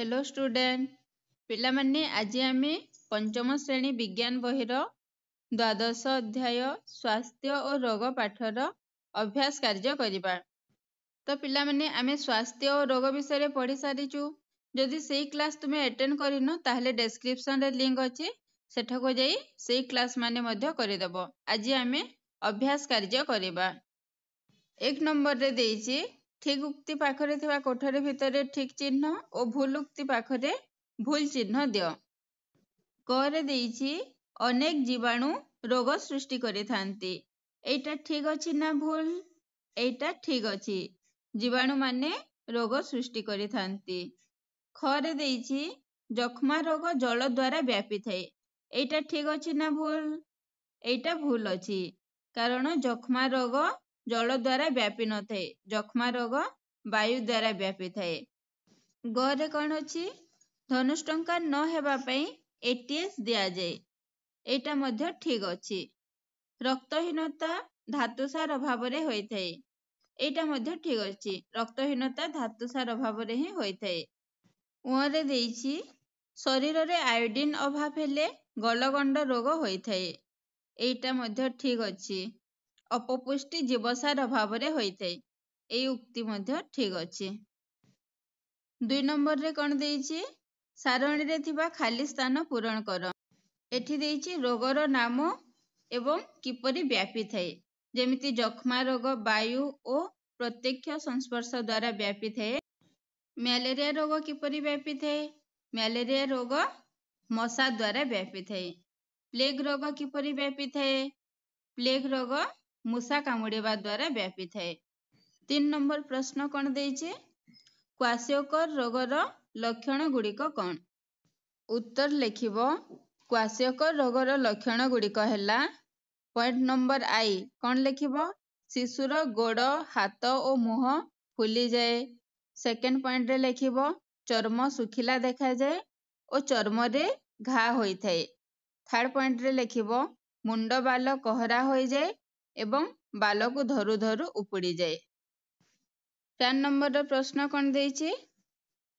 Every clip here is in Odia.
ହ୍ୟାଲୋ ଷ୍ଟୁଡେଣ୍ଟ ପିଲାମାନେ ଆଜି ଆମେ ପଞ୍ଚମ ଶ୍ରେଣୀ ବିଜ୍ଞାନ ବହିର ଦ୍ୱାଦଶ ଅଧ୍ୟାୟ ସ୍ୱାସ୍ଥ୍ୟ ଓ ରୋଗ ପାଠର ଅଭ୍ୟାସ କାର୍ଯ୍ୟ କରିବା ତ ପିଲାମାନେ ଆମେ ସ୍ୱାସ୍ଥ୍ୟ ଓ ରୋଗ ବିଷୟରେ ପଢ଼ି ସାରିଛୁ ଯଦି ସେଇ କ୍ଲାସ୍ ତୁମେ ଆଟେଣ୍ଡ କରିନ ତାହେଲେ ଡେସ୍କ୍ରିପ୍ସନ୍ରେ ଲିଙ୍କ ଅଛି ସେଠାକୁ ଯାଇ ସେଇ କ୍ଲାସ୍ ମାନେ ମଧ୍ୟ କରିଦେବ ଆଜି ଆମେ ଅଭ୍ୟାସ କାର୍ଯ୍ୟ କରିବା ଏକ ନମ୍ବରରେ ଦେଇଛି ଠିକ୍ ଉକ୍ତି ପାଖରେ ଥିବା କୋଠରୀ ଭିତରେ ଠିକ୍ ଚିହ୍ନ ଓ ଭୁଲ ଉକ୍ତି ପାଖରେ ଭୁଲ ଚିହ୍ନ ଦିଅ କରେ ଦେଇଛି ଅନେକ ଜୀବାଣୁ ରୋଗ ସୃଷ୍ଟି କରିଥାନ୍ତି ଏଇଟା ଠିକ୍ ଅଛି ନା ଭୁଲ ଏଇଟା ଠିକ୍ ଅଛି ଜୀବାଣୁମାନେ ରୋଗ ସୃଷ୍ଟି କରିଥାନ୍ତି ଖରେ ଦେଇଛି ଯକ୍ଷ୍ମା ରୋଗ ଜଳ ଦ୍ୱାରା ବ୍ୟାପିଥାଏ ଏଇଟା ଠିକ୍ ଅଛି ନା ଭୁଲ ଏଇଟା ଭୁଲ ଅଛି କାରଣ ଯକ୍ଷ୍ମା ରୋଗ ଜଳ ଦ୍ଵାରା ବ୍ୟାପି ନଥାଏ ଯକ୍ଷ୍ମା ରୋଗ ବାୟୁ ଦ୍ଵାରା ବ୍ୟାପିଥାଏ ରେ କଣ ଅଛି ଧନୁଷ୍ଟଙ୍କା ନ ହେବା ପାଇଁ ଏଟିଏସ୍ ଦିଆଯାଏ ଏଇଟା ମଧ୍ୟ ଠିକ ଅଛି ରକ୍ତହୀନତା ଧାତୁସାର ଅଭାବରେ ହୋଇଥାଏ ଏଇଟା ମଧ୍ୟ ଠିକ ଅଛି ରକ୍ତହୀନତା ଧାତୁସାର ଅଭାବରେ ହିଁ ହୋଇଥାଏ ଉଅଁରେ ଦେଇଛି ଶରୀରରେ ଆୟୋଡିନ ଅଭାବ ହେଲେ ଗଲଗଣ୍ଡ ରୋଗ ହୋଇଥାଏ ଏଇଟା ମଧ୍ୟ ଠିକ ଅଛି ଅପପୁଷ୍ଟି ଜୀବସାର ଅଭାବରେ ହୋଇଥାଏ ଏଇ ଉକ୍ତି ମଧ୍ୟ ଠିକ ଅଛି ଦୁଇ ନମ୍ବରରେ କଣ ଦେଇଛି ସାରଣୀରେ ଥିବା ଖାଲି ସ୍ଥାନ ପୂରଣ କର ଏଠି ଦେଇଛି ରୋଗର ନାମ ଏବଂ କିପରି ବ୍ୟାପିଥାଏ ଯେମିତି ଯକ୍ଷ୍ମା ରୋଗ ବାୟୁ ଓ ପ୍ରତ୍ୟକ୍ଷ ସଂସ୍ପର୍ଶ ଦ୍ଵାରା ବ୍ୟାପିଥାଏ ମ୍ୟାଲେରିଆ ରୋଗ କିପରି ବ୍ୟାପିଥାଏ ମ୍ୟାଲେରିଆ ରୋଗ ମଶା ଦ୍ୱାରା ବ୍ୟାପିଥାଏ ପ୍ଲେଗ୍ ରୋଗ କିପରି ବ୍ୟାପିଥାଏ ପ୍ଲେଗ୍ ରୋଗ ମୂଷା କାମୁଡ଼ିବା ଦ୍ୱାରା ବ୍ୟାପିଥାଏ ତିନି ନମ୍ବର ପ୍ରଶ୍ନ କ'ଣ ଦେଇଛି କ୍ୱାସିଓକର ରୋଗର ଲକ୍ଷଣ ଗୁଡ଼ିକ କ'ଣ ଉତ୍ତର ଲେଖିବ କ୍ୱାସିଓକର ରୋଗର ଲକ୍ଷଣ ଗୁଡ଼ିକ ହେଲା ପଏଣ୍ଟ ନମ୍ବର ଆଇ କ'ଣ ଲେଖିବ ଶିଶୁର ଗୋଡ଼ ହାତ ଓ ମୁହଁ ଫୁଲିଯାଏ ସେକେଣ୍ଡ ପଏଣ୍ଟରେ ଲେଖିବ ଚର୍ମ ଶୁଖିଲା ଦେଖାଯାଏ ଓ ଚର୍ମରେ ଘା ହୋଇଥାଏ ଥାର୍ଡ଼ ପଏଣ୍ଟରେ ଲେଖିବ ମୁଣ୍ଡ ବାଲ କହରା ହୋଇଯାଏ ଏବଂ ବାଲକୁ ଧରୁ ଧରୁ ଉପୁଡ଼ିଯାଏ ଚାରି ନମ୍ବରର ପ୍ରଶ୍ନ କ'ଣ ଦେଇଛି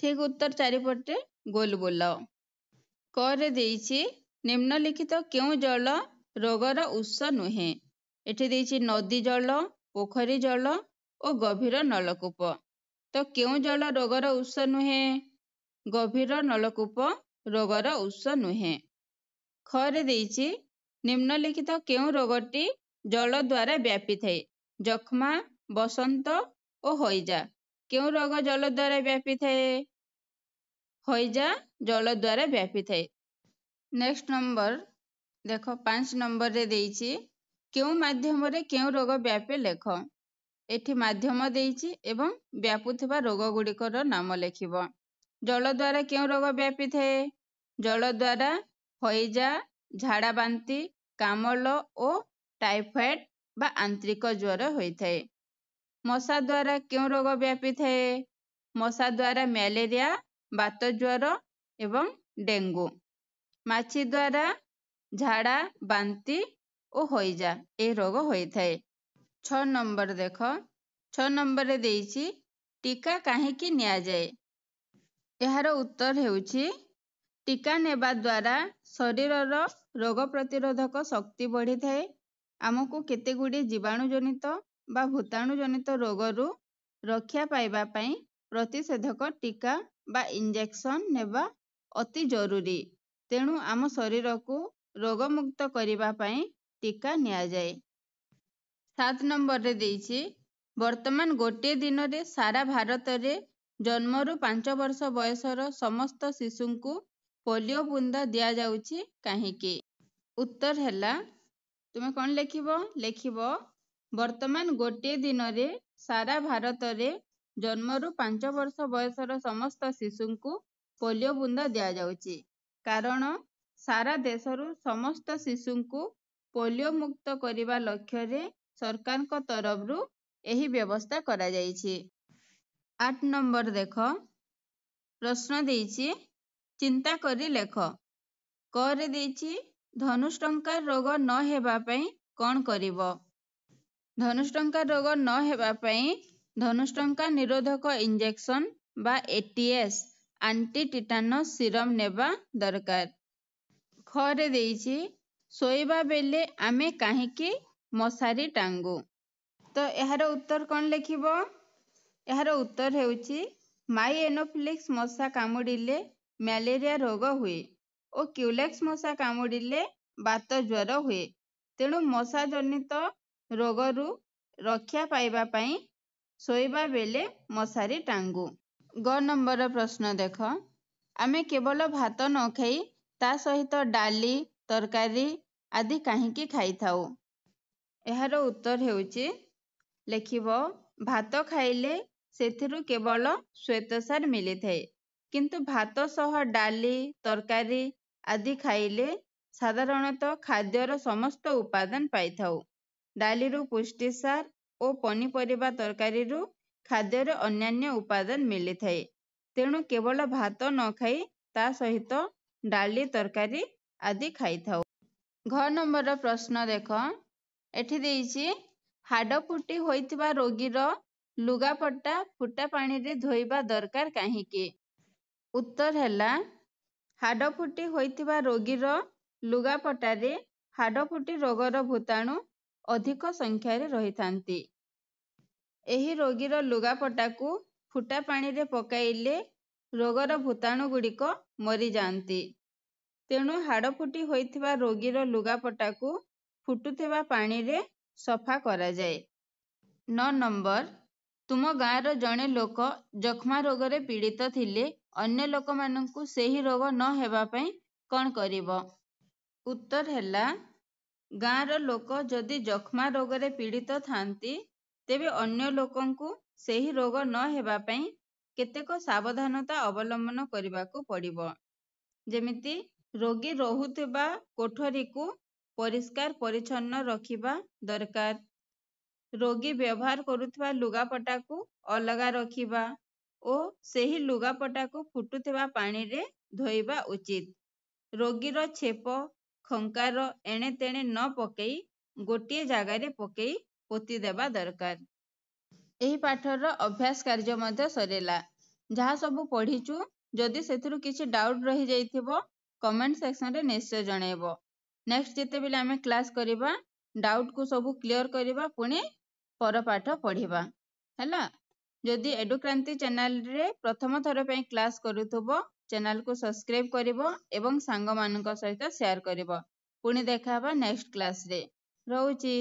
ଠିକ ଉତ୍ତର ଚାରିପଟେ ଗୋଲ ବୋଲ କରେ ଦେଇଛି ନିମ୍ନଲିଖିତ କେଉଁ ଜଳ ରୋଗର ଉତ୍ସ ନୁହେଁ ଏଠି ଦେଇଛି ନଦୀ ଜଳ ପୋଖରୀ ଜଳ ଓ ଗଭୀର ନଳକୂପ ତ କେଉଁ ଜଳ ରୋଗର ଉତ୍ସ ନୁହେଁ ଗଭୀର ନଳକୂପ ରୋଗର ଉତ୍ସ ନୁହେଁ ଖରେ ଦେଇଛି ନିମ୍ନଲିଖିତ କେଉଁ ରୋଗଟି ଜଳ ଦ୍ୱାରା ବ୍ୟାପିଥାଏ ଯକ୍ଷ୍ମା ବସନ୍ତ ଓ ହଇଜା କେଉଁ ରୋଗ ଜଳ ଦ୍ୱାରା ବ୍ୟାପିଥାଏ ହଇଜା ଜଳ ଦ୍ୱାରା ବ୍ୟାପିଥାଏ ନେକ୍ସଟ ନମ୍ବର ଦେଖ ପାଞ୍ଚ ନମ୍ବରରେ ଦେଇଛି କେଉଁ ମାଧ୍ୟମରେ କେଉଁ ରୋଗ ବ୍ୟାପେ ଲେଖ ଏଠି ମାଧ୍ୟମ ଦେଇଛି ଏବଂ ବ୍ୟାପୁଥିବା ରୋଗ ଗୁଡ଼ିକର ନାମ ଲେଖିବ ଜଳ ଦ୍ୱାରା କେଉଁ ରୋଗ ବ୍ୟାପିଥାଏ ଜଳ ଦ୍ଵାରା ହଇଜା ଝାଡ଼ା ବାନ୍ତି କାମଳ ଓ ଟାଇଫଏଡ ବା ଆନ୍ତ୍ରିକ ଜ୍ୱର ହୋଇଥାଏ ମଶା ଦ୍ଵାରା କେଉଁ ରୋଗ ବ୍ୟାପିଥାଏ ମଶା ଦ୍ଵାରା ମ୍ୟାଲେରିଆ ବାତ ଜ୍ୱର ଏବଂ ଡେଙ୍ଗୁ ମାଛି ଦ୍ଵାରା ଝାଡ଼ା ବାନ୍ତି ଓ ହଇଜା ଏ ରୋଗ ହୋଇଥାଏ ଛଅ ନମ୍ବର ଦେଖ ଛଅ ନମ୍ବରରେ ଦେଇଛି ଟୀକା କାହିଁକି ନିଆଯାଏ ଏହାର ଉତ୍ତର ହେଉଛି ଟୀକା ନେବା ଦ୍ଵାରା ଶରୀରର ରୋଗ ପ୍ରତିରୋଧକ ଶକ୍ତି ବଢ଼ିଥାଏ ଆମକୁ କେତେ ଗୁଡ଼ିଏ ଜୀବାଣୁ ଜନିତ ବା ଭୂତାଣୁ ଜନିତ ରୋଗରୁ ରକ୍ଷା ପାଇବା ପାଇଁ ପ୍ରତିଷେଧକ ଟୀକା ବା ଇଞ୍ଜେକ୍ସନ୍ ନେବା ଅତି ଜରୁରୀ ତେଣୁ ଆମ ଶରୀରକୁ ରୋଗ ମୁକ୍ତ କରିବା ପାଇଁ ଟୀକା ନିଆଯାଏ ସାତ ନମ୍ବରରେ ଦେଇଛି ବର୍ତ୍ତମାନ ଗୋଟିଏ ଦିନରେ ସାରା ଭାରତରେ ଜନ୍ମରୁ ପାଞ୍ଚ ବର୍ଷ ବୟସର ସମସ୍ତ ଶିଶୁଙ୍କୁ ପୋଲିଓ ବୁନ୍ଦା ଦିଆଯାଉଛି କାହିଁକି ଉତ୍ତର ହେଲା ତୁମେ କ'ଣ ଲେଖିବ ଲେଖିବ ବର୍ତ୍ତମାନ ଗୋଟିଏ ଦିନରେ ସାରା ଭାରତରେ ଜନ୍ମରୁ ପାଞ୍ଚ ବର୍ଷ ବୟସର ସମସ୍ତ ଶିଶୁଙ୍କୁ ପୋଲିଓ ବୁନ୍ଦା ଦିଆଯାଉଛି କାରଣ ସାରା ଦେଶରୁ ସମସ୍ତ ଶିଶୁଙ୍କୁ ପୋଲିଓ ମୁକ୍ତ କରିବା ଲକ୍ଷ୍ୟରେ ସରକାରଙ୍କ ତରଫରୁ ଏହି ବ୍ୟବସ୍ଥା କରାଯାଇଛି ଆଠ ନମ୍ବର ଦେଖ ପ୍ରଶ୍ନ ଦେଇଛି ଚିନ୍ତା କରି ଲେଖ କରେ ଦେଇଛି ଧନୁଷ୍ଟଙ୍କା ରୋଗ ନ ହେବା ପାଇଁ କ'ଣ କରିବ ଧନୁଷ୍ଟଙ୍କା ରୋଗ ନ ହେବା ପାଇଁ ଧନୁଷ୍ଟଙ୍କା ନିରୋଧକ ଇଞ୍ଜେକ୍ସନ୍ ବା ଏଟିଏସ୍ ଆଣ୍ଟି ଟିଟାନସ୍ ସିରମ୍ ନେବା ଦରକାର ଖରେ ଦେଇଛି ଶୋଇବା ବେଳେ ଆମେ କାହିଁକି ମଶାରୀ ଟାଙ୍ଗୁ ତ ଏହାର ଉତ୍ତର କ'ଣ ଲେଖିବ ଏହାର ଉତ୍ତର ହେଉଛି ମାଇ ଏନୋଫ୍ଲିକ୍ସ ମଶା କାମୁଡ଼ିଲେ ମ୍ୟାଲେରିଆ ରୋଗ ହୁଏ ଓ କ୍ୟୁଲେକ୍ସ ମଶା କାମୁଡ଼ିଲେ ବାତ ଜ୍ୱର ହୁଏ ତେଣୁ ମଶା ଜନିତ ରୋଗରୁ ରକ୍ଷା ପାଇବା ପାଇଁ ଶୋଇବା ବେଳେ ମଶାରୀ ଟାଙ୍ଗୁ ଗ ନମ୍ବର ପ୍ରଶ୍ନ ଦେଖ ଆମେ କେବଳ ଭାତ ନ ଖାଇ ତା ସହିତ ଡାଲି ତରକାରୀ ଆଦି କାହିଁକି ଖାଇଥାଉ ଏହାର ଉତ୍ତର ହେଉଛି ଲେଖିବ ଭାତ ଖାଇଲେ ସେଥିରୁ କେବଳ ଶ୍ୱେତସାର ମିଳିଥାଏ କିନ୍ତୁ ଭାତ ସହ ଡାଲି ତରକାରୀ ଆଦି ଖାଇଲେ ସାଧାରଣତଃ ଖାଦ୍ୟର ସମସ୍ତ ଉପାଦାନ ପାଇଥାଉ ଡାଲିରୁ ପୁଷ୍ଟିସାର ଓ ପନିପରିବା ତରକାରୀରୁ ଖାଦ୍ୟର ଅନ୍ୟାନ୍ୟ ଉପାଦାନ ମିଳିଥାଏ ତେଣୁ କେବଳ ଭାତ ନ ଖାଇ ତା ସହିତ ଡାଲି ତରକାରୀ ଆଦି ଖାଇଥାଉ ଘ ନମ୍ବର ପ୍ରଶ୍ନ ଦେଖ ଏଠି ଦେଇଛି ହାଡ଼ ଫୁଟି ହୋଇଥିବା ରୋଗୀର ଲୁଗାପଟା ଫୁଟା ପାଣିରେ ଧୋଇବା ଦରକାର କାହିଁକି ଉତ୍ତର ହେଲା ହାଡ଼ ଫୁଟି ହୋଇଥିବା ରୋଗୀର ଲୁଗାପଟାରେ ହାଡ଼ ଫୁଟି ରୋଗର ଭୂତାଣୁ ଅଧିକ ସଂଖ୍ୟାରେ ରହିଥାନ୍ତି ଏହି ରୋଗୀର ଲୁଗାପଟାକୁ ଫୁଟା ପାଣିରେ ପକାଇଲେ ରୋଗର ଭୂତାଣୁ ଗୁଡ଼ିକ ମରିଯାଆନ୍ତି ତେଣୁ ହାଡ଼ ଫୁଟି ହୋଇଥିବା ରୋଗୀର ଲୁଗାପଟାକୁ ଫୁଟୁଥିବା ପାଣିରେ ସଫା କରାଯାଏ ନଅ ନମ୍ବର ତୁମ ଗାଁର ଜଣେ ଲୋକ ଯକ୍ଷ୍ମା ରୋଗରେ ପୀଡ଼ିତ ଥିଲେ ଅନ୍ୟ ଲୋକମାନଙ୍କୁ ସେହି ରୋଗ ନ ହେବା ପାଇଁ କଣ କରିବ ଉତ୍ତର ହେଲା ଗାଁର ଲୋକ ଯଦି ଯକ୍ଷ୍ମା ରୋଗରେ ପୀଡ଼ିତ ଥାନ୍ତି ତେବେ ଅନ୍ୟ ଲୋକଙ୍କୁ ସେହି ରୋଗ ନ ହେବା ପାଇଁ କେତେକ ସାବଧାନତା ଅବଲମ୍ବନ କରିବାକୁ ପଡ଼ିବ ଯେମିତି ରୋଗୀ ରହୁଥିବା କୋଠରୀକୁ ପରିଷ୍କାର ପରିଚ୍ଛନ୍ନ ରଖିବା ଦରକାର ରୋଗୀ ବ୍ୟବହାର କରୁଥିବା ଲୁଗାପଟାକୁ ଅଲଗା ରଖିବା ଓ ସେହି ଲୁଗାପଟାକୁ ଫୁଟୁଥିବା ପାଣିରେ ଧୋଇବା ଉଚିତ ରୋଗୀର ଛେପ ଖଙ୍କାର ଏଣେତେଣେ ନ ପକେଇ ଗୋଟିଏ ଜାଗାରେ ପକେଇ ପୋତି ଦେବା ଦରକାର ଏହି ପାଠର ଅଭ୍ୟାସ କାର୍ଯ୍ୟ ମଧ୍ୟ ସରିଲା ଯାହା ସବୁ ପଢ଼ିଛୁ ଯଦି ସେଥିରୁ କିଛି ଡାଉଟ ରହିଯାଇଥିବ କମେଣ୍ଟ ସେକ୍ସନରେ ନିଶ୍ଚୟ ଜଣେଇବ ନେକ୍ସଟ ଯେତେବେଳେ ଆମେ କ୍ଲାସ୍ କରିବା ଡାଉଟ୍କୁ ସବୁ କ୍ଲିୟର କରିବା ପୁଣି ପର ପାଠ ପଢ଼ିବା ହେଲା ଯଦି ଏଡୁକ୍ରାନ୍ତି ଚ୍ୟାନେଲରେ ପ୍ରଥମ ଥର ପାଇଁ କ୍ଲାସ୍ କରୁଥିବ ଚ୍ୟାନେଲକୁ ସବସ୍କ୍ରାଇବ୍ କରିବ ଏବଂ ସାଙ୍ଗମାନଙ୍କ ସହିତ ସେୟାର କରିବ ପୁଣି ଦେଖା ହେବା ନେକ୍ସଟ କ୍ଲାସ୍ରେ ରହୁଛି